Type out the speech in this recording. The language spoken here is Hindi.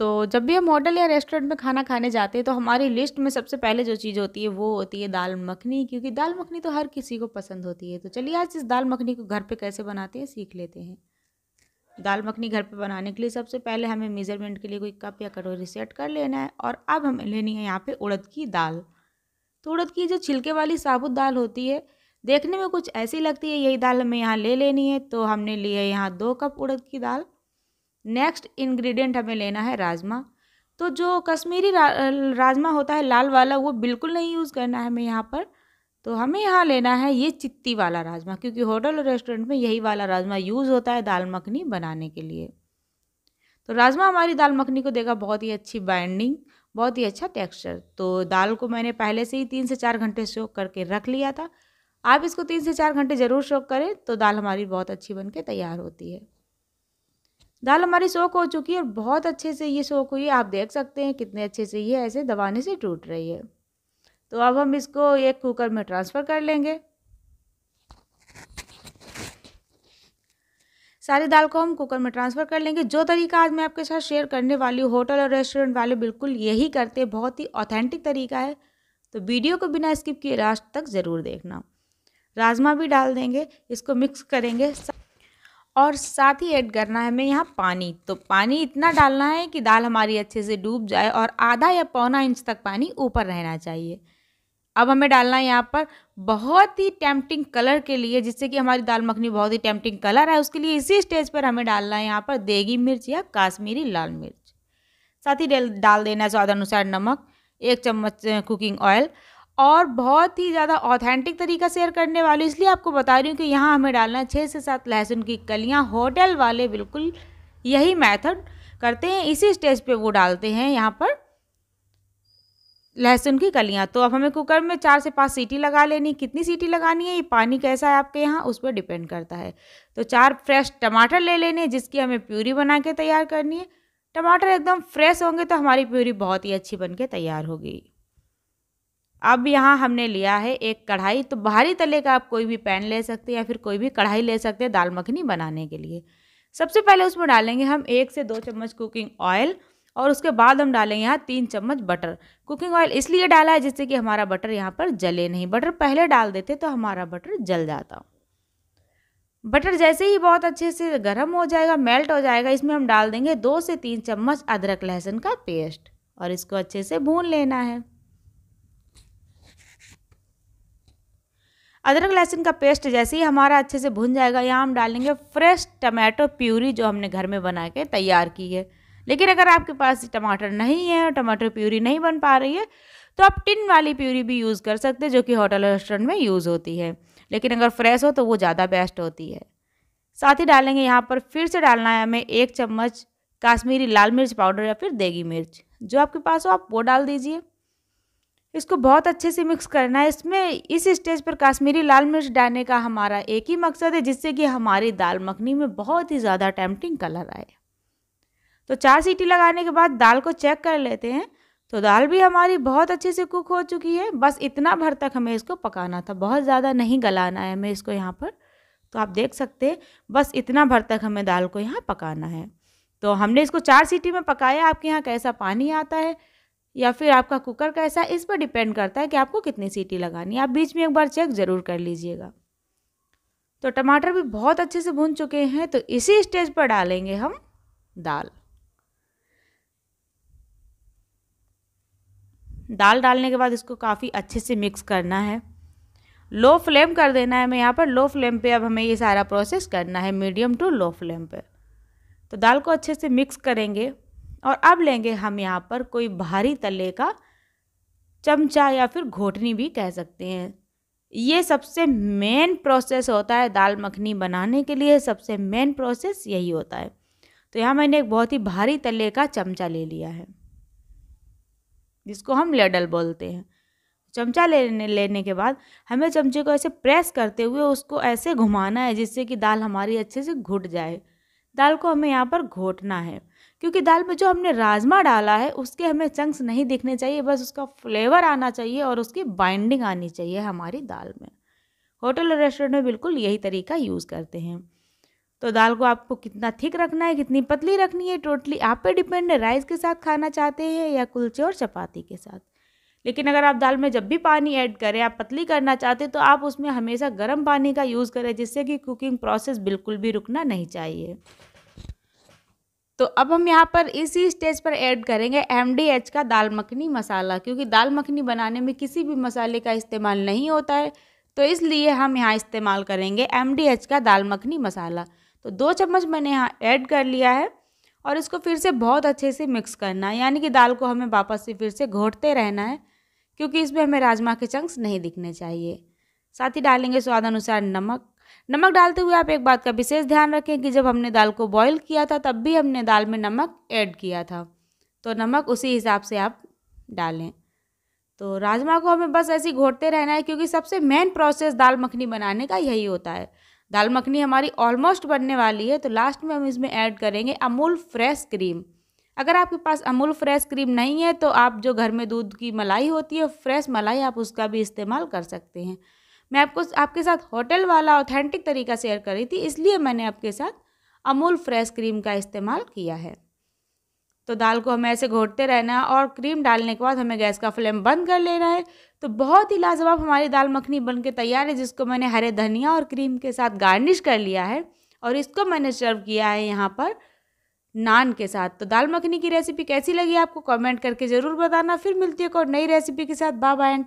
तो जब भी हम होटल या रेस्टोरेंट में खाना खाने जाते हैं तो हमारी लिस्ट में सबसे पहले जो चीज़ होती है वो होती है दाल मखनी क्योंकि दाल मखनी तो हर किसी को पसंद होती है तो चलिए आज इस दाल मखनी को घर पर कैसे बनाते हैं सीख लेते हैं दाल मखनी घर पर बनाने के लिए सबसे पहले हमें मेज़रमेंट के लिए कोई कप या कटोरी सेट कर लेना है और अब हमें लेनी है यहाँ पर उड़द की दाल तो उड़द की जो छिलके वाली साबुत दाल होती है देखने में कुछ ऐसी लगती है यही दाल हमें यहाँ ले लेनी है तो हमने लिया है यहाँ दो कप उड़द की दाल नेक्स्ट इंग्रेडिएंट हमें लेना है राजमा तो जो कश्मीरी रा, राजमा होता है लाल वाला वो बिल्कुल नहीं यूज़ करना है हमें यहाँ पर तो हमें यहाँ लेना है ये चित्ती वाला राजमा क्योंकि होटल और रेस्टोरेंट में यही वाला राजमा यूज़ होता है दाल मखनी बनाने के लिए तो राजमा हमारी दाल मखनी को देगा बहुत ही अच्छी बाइंडिंग बहुत ही अच्छा टेक्सचर तो दाल को मैंने पहले से ही तीन से चार घंटे सोख करके रख लिया था आप इसको तीन से चार घंटे ज़रूर सोख करें तो दाल हमारी बहुत अच्छी बन के तैयार होती है दाल हमारी सोख हो चुकी है और बहुत अच्छे से ये सोख हुई है आप देख सकते हैं कितने अच्छे से ये ऐसे दबाने से टूट रही है तो अब हम इसको एक कुकर में ट्रांसफ़र कर लेंगे सारी दाल को हम कुकर में ट्रांसफ़र कर लेंगे जो तरीका आज मैं आपके साथ शेयर करने वाली हूँ होटल और रेस्टोरेंट वाले बिल्कुल यही करते हैं बहुत ही ऑथेंटिक तरीका है तो वीडियो को बिना स्किप किए लास्ट तक ज़रूर देखना राजमा भी डाल देंगे इसको मिक्स करेंगे और साथ ही ऐड करना है हमें यहाँ पानी तो पानी इतना डालना है कि दाल हमारी अच्छे से डूब जाए और आधा या पौना इंच तक पानी ऊपर रहना चाहिए अब हमें डालना है यहाँ पर बहुत ही टेम्पटिंग कलर के लिए जिससे कि हमारी दाल मखनी बहुत ही टेम्पटिंग कलर है उसके लिए इसी स्टेज पर हमें डालना है यहाँ पर देगी मिर्च या काश्मीरी लाल मिर्च साथ ही डाल देना है स्वाद अनुसार नमक एक चम्मच कुकिंग ऑयल और बहुत ही ज़्यादा ऑथेंटिक तरीका शेयर करने वाली इसलिए आपको बता रही हूँ कि यहाँ हमें डालना छः से सात लहसुन की कलियाँ होटल वाले बिल्कुल यही मेथड करते हैं इसी स्टेज पे वो डालते हैं यहाँ पर लहसुन की कलियाँ तो अब हमें कुकर में चार से पाँच सीटी लगा लेनी कितनी सीटी लगानी है ये पानी कैसा है आपके यहाँ उस पर डिपेंड करता है तो चार फ्रेश टमाटर ले लेने जिसकी हमें प्यूरी बना के तैयार करनी है टमाटर एकदम फ्रेश होंगे तो हमारी प्यूरी बहुत ही अच्छी बन के तैयार होगी अब यहाँ हमने लिया है एक कढ़ाई तो बाहरी तले का आप कोई भी पैन ले सकते हैं या फिर कोई भी कढ़ाई ले सकते हैं दाल मखनी बनाने के लिए सबसे पहले उसमें डालेंगे हम एक से दो चम्मच कुकिंग ऑयल और उसके बाद हम डालेंगे यहाँ तीन चम्मच बटर कुकिंग ऑयल इसलिए डाला है जिससे कि हमारा बटर यहाँ पर जले नहीं बटर पहले डाल देते तो हमारा बटर जल जाता बटर जैसे ही बहुत अच्छे से गर्म हो जाएगा मेल्ट हो जाएगा इसमें हम डाल देंगे दो से तीन चम्मच अदरक लहसुन का पेस्ट और इसको अच्छे से भून लेना है अदरक लहसुन का पेस्ट जैसे ही हमारा अच्छे से भुन जाएगा यहाँ हम डालेंगे फ्रेश टमाटो प्यूरी जो हमने घर में बना के तैयार की है लेकिन अगर आपके पास टमाटर नहीं है और टमाटर प्यूरी नहीं बन पा रही है तो आप टिन वाली प्यूरी भी यूज़ कर सकते हैं जो कि होटल रेस्टोरेंट में यूज़ होती है लेकिन अगर फ्रेश हो तो वो ज़्यादा बेस्ट होती है साथ ही डालेंगे यहाँ पर फिर से डालना है हमें एक चम्मच काश्मीरी लाल मिर्च पाउडर या फिर देगी मिर्च जो आपके पास हो आप वो डाल दीजिए इसको बहुत अच्छे से मिक्स करना है इसमें इस स्टेज पर काश्मीरी लाल मिर्च डालने का हमारा एक ही मकसद है जिससे कि हमारी दाल मखनी में बहुत ही ज़्यादा टेम्पटिंग कलर आए तो चार सीटी लगाने के बाद दाल को चेक कर लेते हैं तो दाल भी हमारी बहुत अच्छे से कुक हो चुकी है बस इतना भर तक हमें इसको पकाना था बहुत ज़्यादा नहीं गलाना है हमें इसको यहाँ पर तो आप देख सकते हैं बस इतना भर तक हमें दाल को यहाँ पकाना है तो हमने इसको चार सीटी में पकाया आपके यहाँ कैसा पानी आता है या फिर आपका कुकर कैसा है इस पर डिपेंड करता है कि आपको कितनी सीटी लगानी है आप बीच में एक बार चेक ज़रूर कर लीजिएगा तो टमाटर भी बहुत अच्छे से भून चुके हैं तो इसी स्टेज पर डालेंगे हम दाल दाल डालने के बाद इसको काफ़ी अच्छे से मिक्स करना है लो फ्लेम कर देना है हमें यहाँ पर लो फ्लेम पे अब हमें ये सारा प्रोसेस करना है मीडियम टू लो फ्लेम पे तो दाल को अच्छे से मिक्स करेंगे और अब लेंगे हम यहाँ पर कोई भारी तले का चमचा या फिर घोटनी भी कह सकते हैं ये सबसे मेन प्रोसेस होता है दाल मखनी बनाने के लिए सबसे मेन प्रोसेस यही होता है तो यहाँ मैंने एक बहुत ही भारी तले का चमचा ले लिया है जिसको हम लेडल बोलते हैं चमचा लेने लेने के बाद हमें चमचे को ऐसे प्रेस करते हुए उसको ऐसे घुमाना है जिससे कि दाल हमारी अच्छे से घुट जाए दाल को हमें यहाँ पर घोटना है क्योंकि दाल में जो हमने राजमा डाला है उसके हमें चंक्स नहीं दिखने चाहिए बस उसका फ्लेवर आना चाहिए और उसकी बाइंडिंग आनी चाहिए हमारी दाल में होटल और रेस्टोरेंट में बिल्कुल यही तरीका यूज़ करते हैं तो दाल को आपको कितना थिक रखना है कितनी पतली रखनी है टोटली आप पे डिपेंड है राइस के साथ खाना चाहते हैं या कुलचे और चपाती के साथ लेकिन अगर आप दाल में जब भी पानी ऐड करें आप पतली करना चाहते तो आप उसमें हमेशा गर्म पानी का यूज़ करें जिससे कि कुकिंग प्रोसेस बिल्कुल भी रुकना नहीं चाहिए तो अब हम यहाँ पर इसी स्टेज पर ऐड करेंगे एम का दाल मखनी मसाला क्योंकि दाल मखनी बनाने में किसी भी मसाले का इस्तेमाल नहीं होता है तो इसलिए हम यहाँ इस्तेमाल करेंगे एम का दाल मखनी मसाला तो दो चम्मच मैंने यहाँ ऐड कर लिया है और इसको फिर से बहुत अच्छे से मिक्स करना है यानी कि दाल को हमें वापस से फिर से घोटते रहना है क्योंकि इसमें हमें राजमा के चंक्स नहीं दिखने चाहिए साथ ही डालेंगे स्वाद अनुसार नमक नमक डालते हुए आप एक बात का विशेष ध्यान रखें कि जब हमने दाल को बॉईल किया था तब भी हमने दाल में नमक ऐड किया था तो नमक उसी हिसाब से आप डालें तो राजमा को हमें बस ऐसे घोटते रहना है क्योंकि सबसे मेन प्रोसेस दाल मखनी बनाने का यही होता है दाल मखनी हमारी ऑलमोस्ट बनने वाली है तो लास्ट में हम इसमें ऐड करेंगे अमूल फ्रेश क्रीम अगर आपके पास अमूल फ्रेश क्रीम नहीं है तो आप जो घर में दूध की मलाई होती है फ्रेश मलाई आप उसका भी इस्तेमाल कर सकते हैं मैं आपको आपके साथ होटल वाला ऑथेंटिक तरीका शेयर कर रही थी इसलिए मैंने आपके साथ अमूल फ्रेश क्रीम का इस्तेमाल किया है तो दाल को हमें ऐसे घोटते रहना और क्रीम डालने के बाद हमें गैस का फ्लेम बंद कर लेना है तो बहुत ही लाजवाब हमारी दाल मखनी बन के तैयार है जिसको मैंने हरे धनिया और क्रीम के साथ गार्निश कर लिया है और इसको मैंने सर्व किया है यहाँ पर नान के साथ तो दाल मखनी की रेसिपी कैसी लगी आपको कमेंट करके ज़रूर बताना फिर मिलती है एक और नई रेसिपी के साथ बाय बाय एंड